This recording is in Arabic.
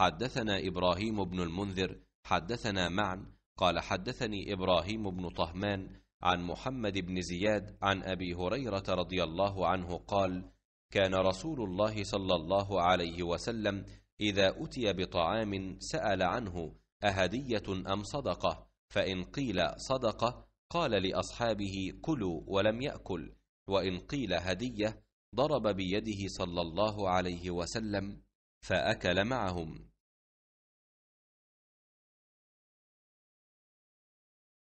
حدثنا إبراهيم بن المنذر حدثنا معا قال حدثني إبراهيم بن طهمان عن محمد بن زياد عن أبي هريرة رضي الله عنه قال كان رسول الله صلى الله عليه وسلم إذا أتي بطعام سأل عنه أهدية أم صدقة فإن قيل صدقة قال لأصحابه كلوا ولم يأكل وإن قيل هدية ضرب بيده صلى الله عليه وسلم فأكل معهم